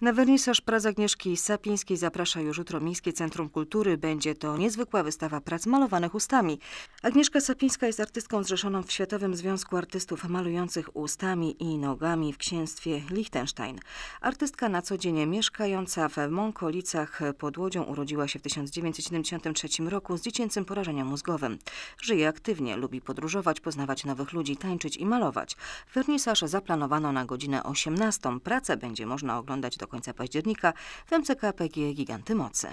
Na wernisaż prac Agnieszki Sapińskiej zaprasza już jutro Miejskie Centrum Kultury. Będzie to niezwykła wystawa prac malowanych ustami. Agnieszka Sapińska jest artystką zrzeszoną w Światowym Związku Artystów Malujących Ustami i Nogami w księstwie Liechtenstein. Artystka na co dzień mieszkająca w Mąkolicach pod Łodzią urodziła się w 1973 roku z dziecięcym porażeniem mózgowym. Żyje aktywnie, lubi podróżować, poznawać nowych ludzi, tańczyć i malować. Wernisaż zaplanowano na godzinę 18. Pracę będzie można oglądać do do końca października w MCK PG Giganty Mocy.